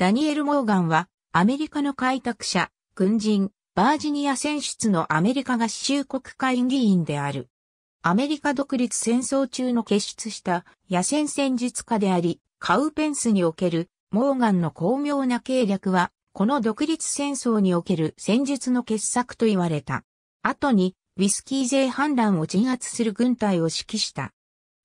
ダニエル・モーガンは、アメリカの開拓者、軍人、バージニア選出のアメリカ合衆国会議員である。アメリカ独立戦争中の結出した野戦戦術家であり、カウペンスにおけるモーガンの巧妙な計略は、この独立戦争における戦術の傑作と言われた。後に、ウィスキー税反乱を鎮圧する軍隊を指揮した。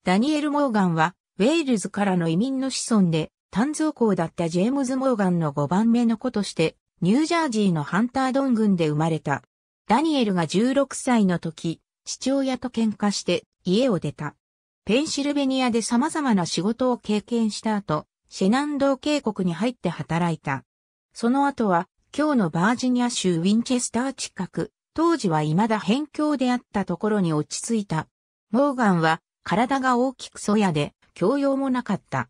ダニエル・モーガンは、ウェールズからの移民の子孫で、単造校だったジェームズ・モーガンの5番目の子として、ニュージャージーのハンタードン軍で生まれた。ダニエルが16歳の時、父親と喧嘩して家を出た。ペンシルベニアで様々な仕事を経験した後、シェナンドー渓谷に入って働いた。その後は、今日のバージニア州ウィンチェスター近く、当時は未だ辺境であったところに落ち着いた。モーガンは体が大きくそやで、教養もなかった。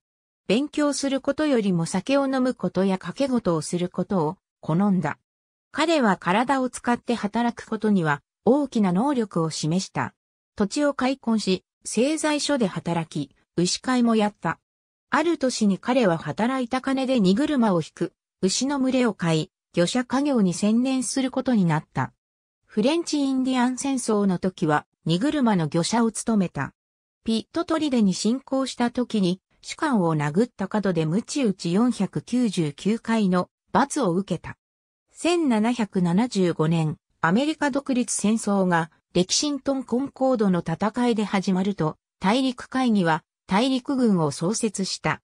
勉強することよりも酒を飲むことや掛け事をすることを好んだ。彼は体を使って働くことには大きな能力を示した。土地を開墾し、製材所で働き、牛飼いもやった。ある年に彼は働いた金で荷車を引く、牛の群れを買い、魚舎家業に専念することになった。フレンチインディアン戦争の時は、荷車の魚舎を務めた。ピットトリデに進行した時に、主観を殴った角で鞭打ち499回の罰を受けた。1775年、アメリカ独立戦争がレキシントンコンコードの戦いで始まると、大陸会議は大陸軍を創設した。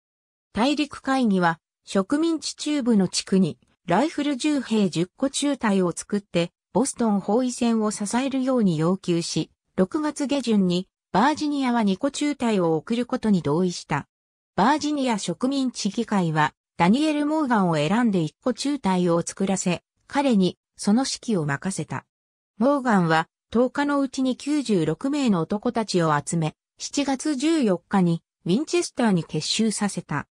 大陸会議は植民地中部の地区にライフル10兵10個中隊を作ってボストン包囲戦を支えるように要求し、6月下旬にバージニアは2個中隊を送ることに同意した。バージニア植民地議会は、ダニエル・モーガンを選んで一個中隊を作らせ、彼にその指揮を任せた。モーガンは10日のうちに96名の男たちを集め、7月14日にウィンチェスターに結集させた。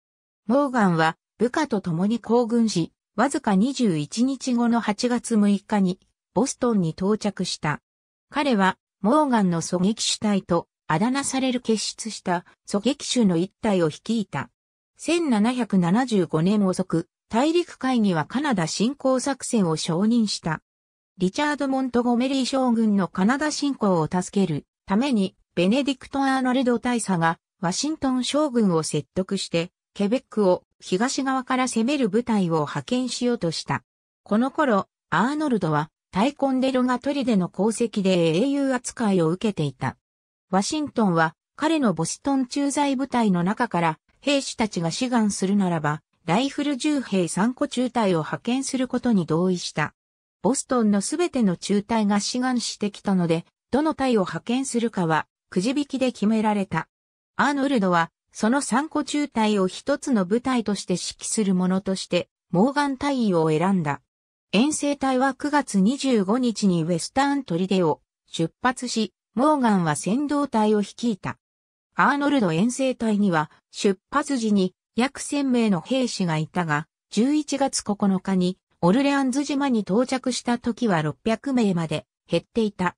モーガンは部下と共に行軍し、わずか21日後の8月6日にボストンに到着した。彼はモーガンの狙撃主体とあだ名される結出した狙撃手の一体を率いた。1775年遅く、大陸会議はカナダ侵攻作戦を承認した。リチャード・モントゴメリー将軍のカナダ侵攻を助けるために、ベネディクト・アーノルド大佐がワシントン将軍を説得して、ケベックを東側から攻める部隊を派遣しようとした。この頃、アーノルドはタイコンデロがトリの功績で英雄扱いを受けていた。ワシントンは彼のボストン駐在部隊の中から兵士たちが志願するならば、ライフル銃兵3個中隊を派遣することに同意した。ボストンのすべての中隊が志願してきたので、どの隊を派遣するかはくじ引きで決められた。アーノルドは、その3個中隊を一つの部隊として指揮するものとして、モーガン隊員を選んだ。遠征隊は9月25日にウェスターントリデを出発し、モーガンは先導隊を率いた。アーノルド遠征隊には出発時に約1000名の兵士がいたが、11月9日にオルレアンズ島に到着した時は600名まで減っていた。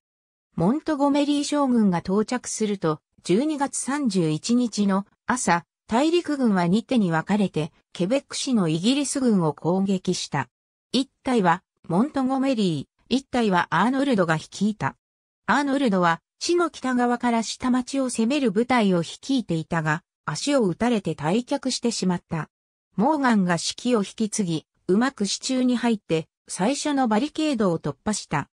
モントゴメリー将軍が到着すると、12月31日の朝、大陸軍は2手に分かれて、ケベック市のイギリス軍を攻撃した。1隊はモントゴメリー、1隊はアーノルドが率いた。アーノルドは死の北側から下町を攻める部隊を率いていたが、足を撃たれて退却してしまった。モーガンが指揮を引き継ぎ、うまく支柱に入って最初のバリケードを突破した。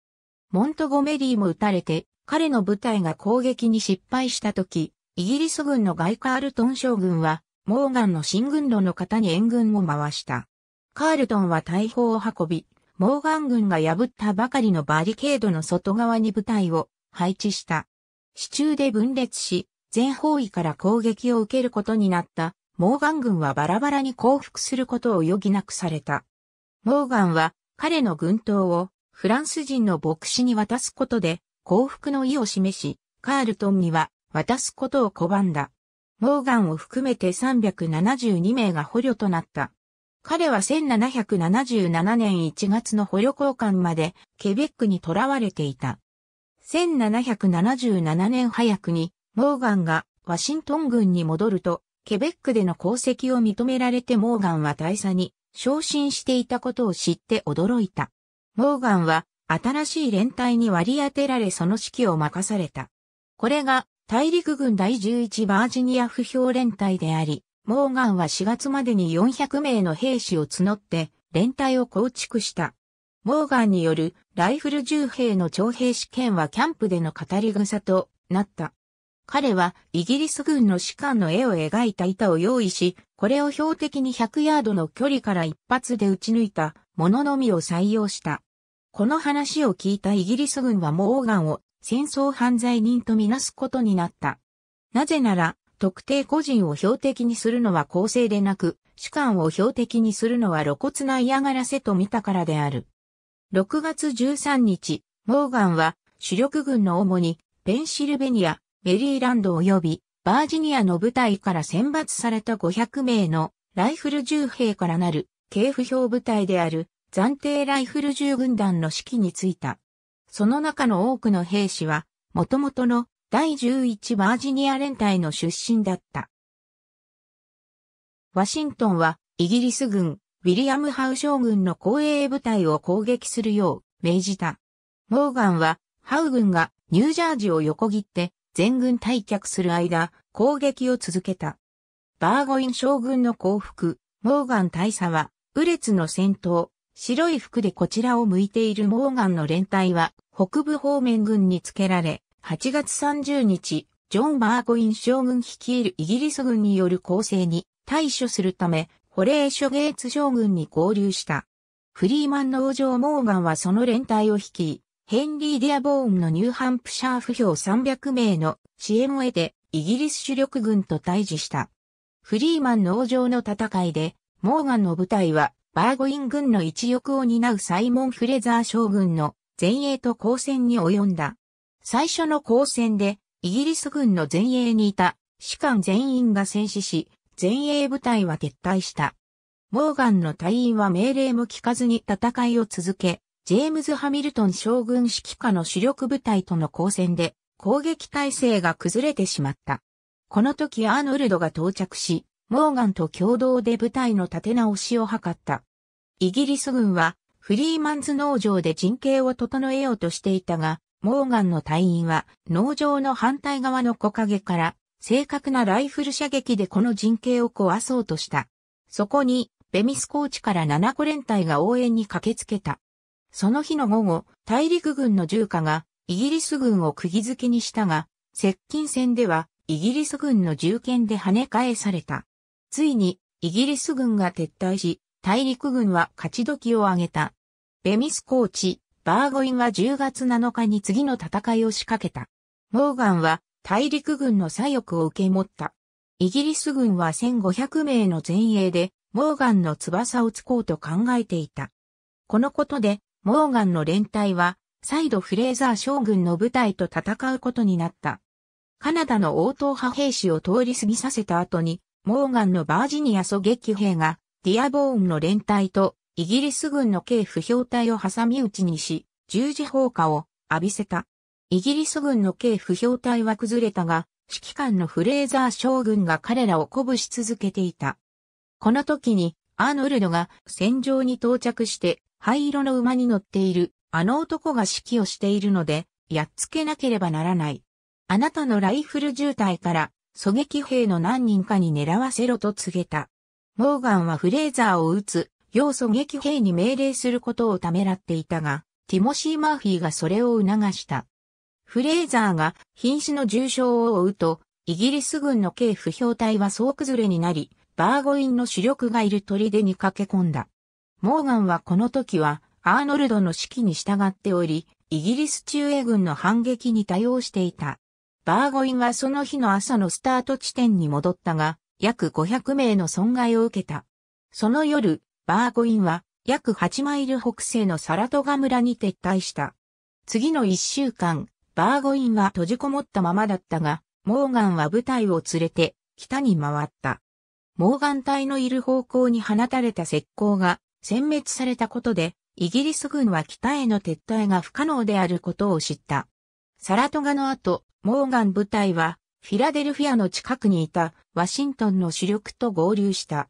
モントゴメリーも撃たれて、彼の部隊が攻撃に失敗した時、イギリス軍のガイ・カールトン将軍は、モーガンの進軍路の方に援軍を回した。カールトンは大砲を運び、モーガン軍が破ったばかりのバリケードの外側に部隊を配置した。支柱で分裂し、全方位から攻撃を受けることになったモーガン軍はバラバラに降伏することを余儀なくされた。モーガンは彼の軍刀をフランス人の牧師に渡すことで降伏の意を示し、カールトンには渡すことを拒んだ。モーガンを含めて372名が捕虜となった。彼は1777年1月の捕虜交換までケベックに囚われていた。1777年早くにモーガンがワシントン軍に戻ると、ケベックでの功績を認められてモーガンは大佐に昇進していたことを知って驚いた。モーガンは新しい連隊に割り当てられその指揮を任された。これが大陸軍第11バージニア不評連隊であり、モーガンは4月までに400名の兵士を募って連隊を構築した。モーガンによるライフル銃兵の徴兵試験はキャンプでの語り草となった。彼はイギリス軍の士官の絵を描いた板を用意し、これを標的に100ヤードの距離から一発で撃ち抜いたもののみを採用した。この話を聞いたイギリス軍はモーガンを戦争犯罪人とみなすことになった。なぜなら、特定個人を標的にするのは公正でなく、主観を標的にするのは露骨な嫌がらせと見たからである。6月13日、モーガンは主力軍の主にペンシルベニア、メリーランド及びバージニアの部隊から選抜された500名のライフル銃兵からなる警府標部隊である暫定ライフル銃軍団の指揮についた。その中の多くの兵士は、もともとの第11バージニア連隊の出身だった。ワシントンはイギリス軍、ウィリアム・ハウ将軍の後衛部隊を攻撃するよう命じた。モーガンはハウ軍がニュージャージを横切って全軍退却する間、攻撃を続けた。バーゴイン将軍の降伏、モーガン大佐は、ウレツの戦闘、白い服でこちらを向いているモーガンの連隊は、北部方面軍につけられ、8月30日、ジョン・バーコイン将軍率いるイギリス軍による攻勢に対処するため、ホレ諸シゲーツ将軍に合流した。フリーマンの王モーガンはその連帯を率い、ヘンリー・ディアボーンのニューハンプシャー不評300名の支援を得て、イギリス主力軍と対峙した。フリーマンの王の戦いで、モーガンの部隊は、バーゴイン軍の一翼を担うサイモン・フレザー将軍の前衛と交戦に及んだ。最初の交戦で、イギリス軍の前衛にいた、士官全員が戦死し、前衛部隊は撤退した。モーガンの隊員は命令も聞かずに戦いを続け、ジェームズ・ハミルトン将軍指揮下の主力部隊との交戦で攻撃態勢が崩れてしまった。この時アーノルドが到着し、モーガンと共同で部隊の立て直しを図った。イギリス軍はフリーマンズ農場で陣形を整えようとしていたが、モーガンの隊員は農場の反対側の木陰から正確なライフル射撃でこの陣形を壊そうとした。そこにベミスコーチから7個連隊が応援に駆けつけた。その日の午後、大陸軍の重火がイギリス軍を釘付けにしたが、接近戦ではイギリス軍の銃剣で跳ね返された。ついにイギリス軍が撤退し、大陸軍は勝ち時を挙げた。ベミスコーチ、バーゴインは10月7日に次の戦いを仕掛けた。モーガンは大陸軍の左翼を受け持った。イギリス軍は1500名の前衛で、モーガンの翼をつこうと考えていた。このことで、モーガンの連隊は、再度フレーザー将軍の部隊と戦うことになった。カナダの応答派兵士を通り過ぎさせた後に、モーガンのバージニア狙撃兵が、ディアボーンの連隊とイギリス軍の軽不評隊を挟み撃ちにし、十字砲火を浴びせた。イギリス軍の軽不評隊は崩れたが、指揮官のフレーザー将軍が彼らを鼓舞し続けていた。この時に、アーノルドが戦場に到着して、灰色の馬に乗っている、あの男が指揮をしているので、やっつけなければならない。あなたのライフル渋滞から、狙撃兵の何人かに狙わせろと告げた。モーガンはフレーザーを撃つ、要素撃兵に命令することをためらっていたが、ティモシー・マーフィーがそれを促した。フレーザーが瀕死の重傷を負うと、イギリス軍の軽不評隊は総崩れになり、バーゴインの主力がいる砦に駆け込んだ。モーガンはこの時は、アーノルドの指揮に従っており、イギリス中英軍の反撃に対応していた。バーゴインはその日の朝のスタート地点に戻ったが、約500名の損害を受けた。その夜、バーゴインは約8マイル北西のサラトガ村に撤退した。次の1週間、バーゴインは閉じこもったままだったが、モーガンは部隊を連れて北に回った。モーガン隊のいる方向に放たれた石膏が殲滅されたことで、イギリス軍は北への撤退が不可能であることを知った。サラトガの後、モーガン部隊はフィラデルフィアの近くにいたワシントンの主力と合流した。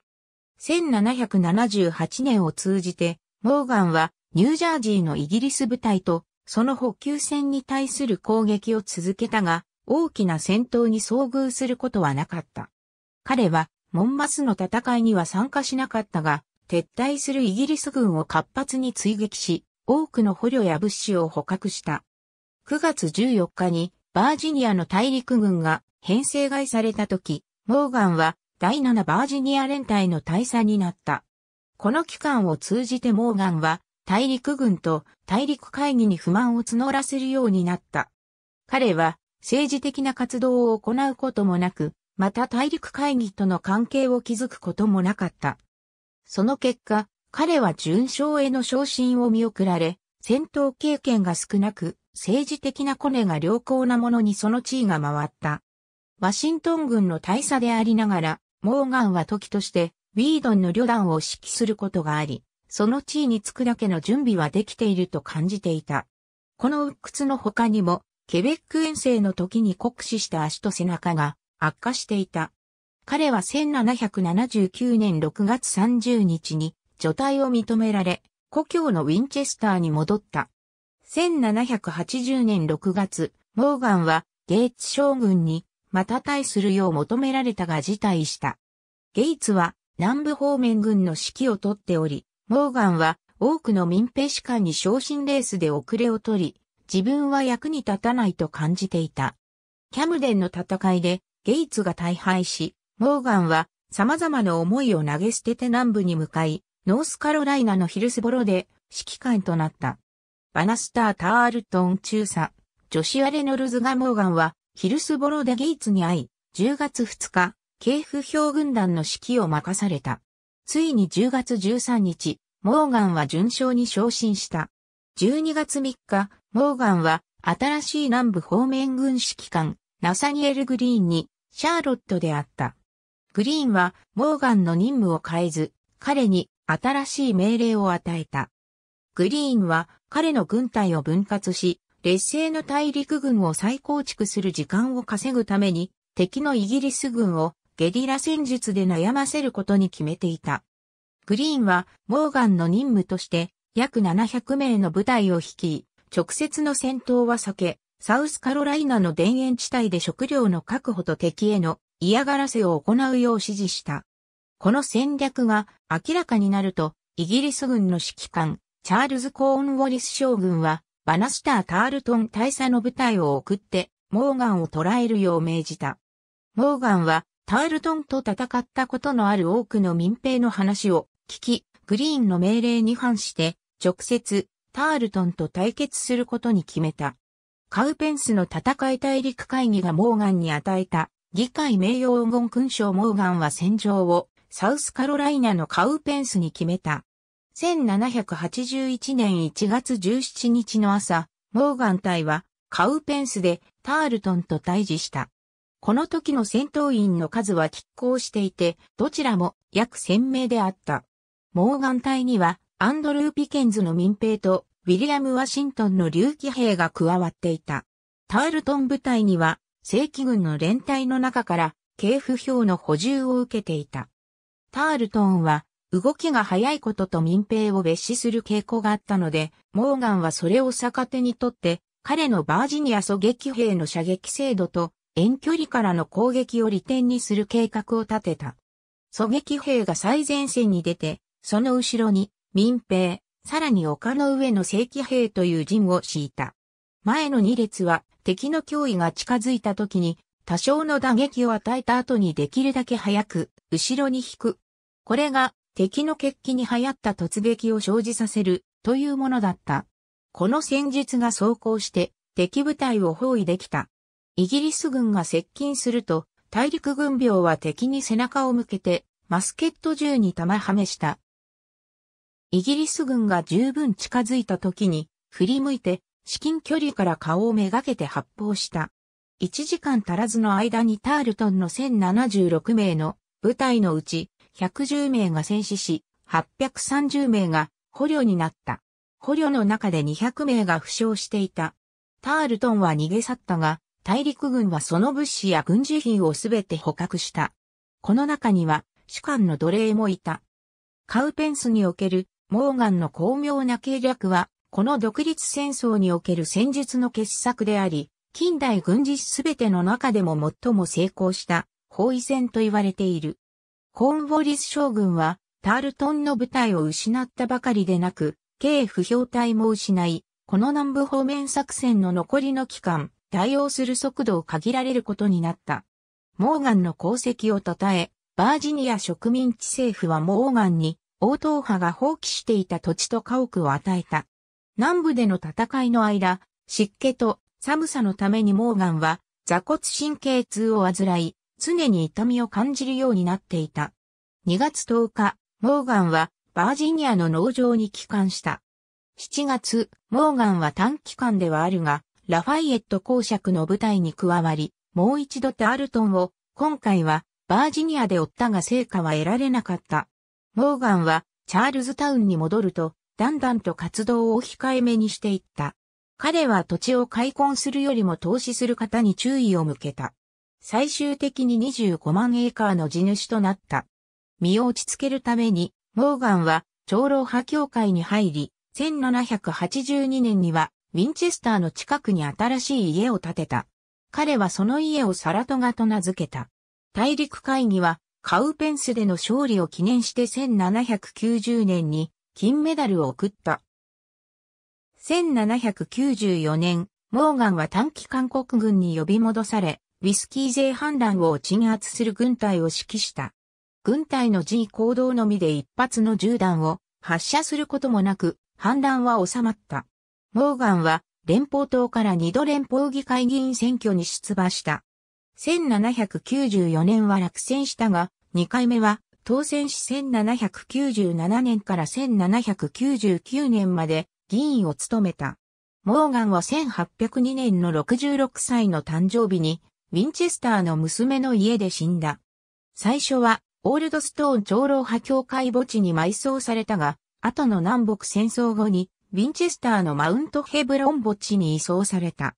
1778年を通じて、モーガンはニュージャージーのイギリス部隊とその補給船に対する攻撃を続けたが、大きな戦闘に遭遇することはなかった。彼は、モンマスの戦いには参加しなかったが、撤退するイギリス軍を活発に追撃し、多くの捕虜や物資を捕獲した。9月14日に、バージニアの大陸軍が編成外された時、モーガンは第7バージニア連隊の大佐になった。この期間を通じてモーガンは大陸軍と大陸会議に不満を募らせるようになった。彼は政治的な活動を行うこともなく、また大陸会議との関係を築くこともなかった。その結果、彼は順将への昇進を見送られ、戦闘経験が少なく、政治的なコネが良好なものにその地位が回った。ワシントン軍の大佐でありながら、モーガンは時として、ウィードンの旅団を指揮することがあり、その地位につくだけの準備はできていると感じていた。この鬱屈の他にも、ケベック遠征の時に酷使した足と背中が悪化していた。彼は1779年6月30日に除隊を認められ、故郷のウィンチェスターに戻った。1780年6月、モーガンはゲイツ将軍にまた対するよう求められたが辞退した。ゲイツは南部方面軍の指揮を取っており、モーガンは多くの民兵士官に昇進レースで遅れを取り、自分は役に立たないと感じていた。キャムデンの戦いでゲイツが大敗し、モーガンは様々な思いを投げ捨てて南部に向かい、ノースカロライナのヒルスボロで指揮官となった。バナスター・タールトン中佐、ジョシュア・レノルズがモーガンはヒルスボロでゲイツに会い、10月2日、警府兵軍団の指揮を任された。ついに10月13日、モーガンは順将に昇進した。12月3日、モーガンは新しい南部方面軍指揮官、ナサニエル・グリーンにシャーロットであった。グリーンはモーガンの任務を変えず、彼に新しい命令を与えた。グリーンは彼の軍隊を分割し、劣勢の大陸軍を再構築する時間を稼ぐために、敵のイギリス軍をゲリラ戦術で悩ませることに決めていた。グリーンは、モーガンの任務として、約700名の部隊を率い、直接の戦闘は避け、サウスカロライナの田園地帯で食料の確保と敵への嫌がらせを行うよう指示した。この戦略が明らかになると、イギリス軍の指揮官、チャールズ・コーンウォリス将軍は、バナスター・タールトン大佐の部隊を送って、モーガンを捕らえるよう命じた。モーガンは、タールトンと戦ったことのある多くの民兵の話を聞き、グリーンの命令に反して、直接、タールトンと対決することに決めた。カウペンスの戦い大陸会議がモーガンに与えた、議会名誉黄金勲章モーガンは戦場を、サウスカロライナのカウペンスに決めた。1781年1月17日の朝、モーガン隊はカウペンスでタールトンと対峙した。この時の戦闘員の数は拮抗していて、どちらも約1000名であった。モーガン隊には、アンドルー・ピケンズの民兵と、ウィリアム・ワシントンの竜起兵が加わっていた。タールトン部隊には、正規軍の連隊の中から、警負表の補充を受けていた。タールトンは、動きが速いことと民兵を蔑視する傾向があったので、モーガンはそれを逆手にとって、彼のバージニア狙撃兵の射撃精度と遠距離からの攻撃を利点にする計画を立てた。狙撃兵が最前線に出て、その後ろに民兵、さらに丘の上の正規兵という陣を敷いた。前の2列は敵の脅威が近づいた時に多少の打撃を与えた後にできるだけ早く後ろに引く。これが敵の決起に流行った突撃を生じさせるというものだった。この戦術が走行して敵部隊を包囲できた。イギリス軍が接近すると大陸軍病は敵に背中を向けてマスケット銃に弾はめした。イギリス軍が十分近づいた時に振り向いて至近距離から顔をめがけて発砲した。1時間足らずの間にタールトンの1076名の部隊のうち110名が戦死し、830名が捕虜になった。捕虜の中で200名が負傷していた。タールトンは逃げ去ったが、大陸軍はその物資や軍事品をすべて捕獲した。この中には、主官の奴隷もいた。カウペンスにおける、モーガンの巧妙な計略は、この独立戦争における戦術の傑作であり、近代軍事すべての中でも最も成功した、包囲戦と言われている。コーンウォリス将軍は、タールトンの部隊を失ったばかりでなく、軽不評隊も失い、この南部方面作戦の残りの期間、対応する速度を限られることになった。モーガンの功績を称え、バージニア植民地政府はモーガンに、王党派が放棄していた土地と家屋を与えた。南部での戦いの間、湿気と寒さのためにモーガンは、座骨神経痛を患い、常に痛みを感じるようになっていた。2月10日、モーガンはバージニアの農場に帰還した。7月、モーガンは短期間ではあるが、ラファイエット公爵の部隊に加わり、もう一度タールトンを、今回はバージニアで追ったが成果は得られなかった。モーガンはチャールズタウンに戻ると、だんだんと活動を控えめにしていった。彼は土地を開墾するよりも投資する方に注意を向けた。最終的に25万エーカーの地主となった。身を落ち着けるために、モーガンは長老派協会に入り、1782年にはウィンチェスターの近くに新しい家を建てた。彼はその家をサラトガと名付けた。大陸会議はカウペンスでの勝利を記念して1790年に金メダルを送った。1794年、モーガンは短期韓国軍に呼び戻され、ウィスキー税反乱を鎮圧する軍隊を指揮した。軍隊の G 行動のみで一発の銃弾を発射することもなく、反乱は収まった。モーガンは連邦党から二度連邦議会議員選挙に出馬した。1794年は落選したが、2回目は当選し1797年から1799年まで議員を務めた。モーガンは1802年の66歳の誕生日にウィンチェスターの娘の家で死んだ。最初は、オールドストーン長老派教会墓地に埋葬されたが、後の南北戦争後に、ウィンチェスターのマウントヘブロン墓地に移送された。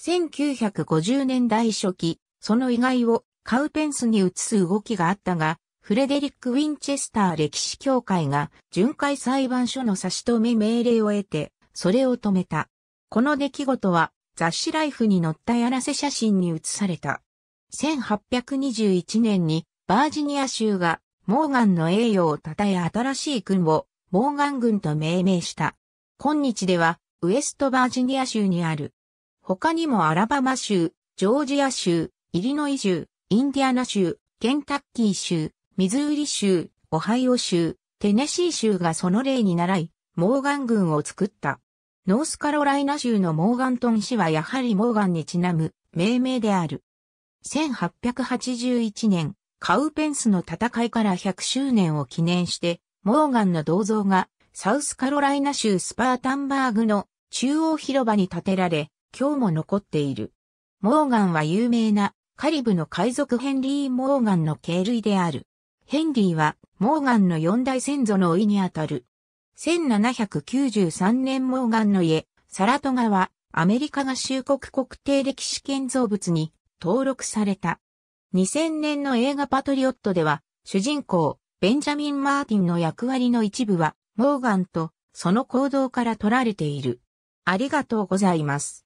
1950年代初期、その遺骸をカウペンスに移す動きがあったが、フレデリック・ウィンチェスター歴史協会が巡回裁判所の差し止め命令を得て、それを止めた。この出来事は雑誌ライフに載ったやらせ写真に写された。1821年にバージニア州がモーガンの栄誉を称え新しい軍をモーガン軍と命名した。今日ではウエストバージニア州にある。他にもアラバマ州、ジョージア州、イリノイ州、インディアナ州、ケンタッキー州、ミズーリ州、オハイオ州、テネシー州がその例に倣い、モーガン軍を作った。ノースカロライナ州のモーガントン市はやはりモーガンにちなむ命名である。1881年、カウペンスの戦いから100周年を記念して、モーガンの銅像がサウスカロライナ州スパータンバーグの中央広場に建てられ、今日も残っている。モーガンは有名なカリブの海賊ヘンリー・モーガンの系類である。ヘンリーはモーガンの四大先祖の老いにあたる1793年モーガンの家、サラトガは、アメリカ合衆国国定歴史建造物に登録された。2000年の映画パトリオットでは、主人公、ベンジャミン・マーティンの役割の一部は、モーガンと、その行動から取られている。ありがとうございます。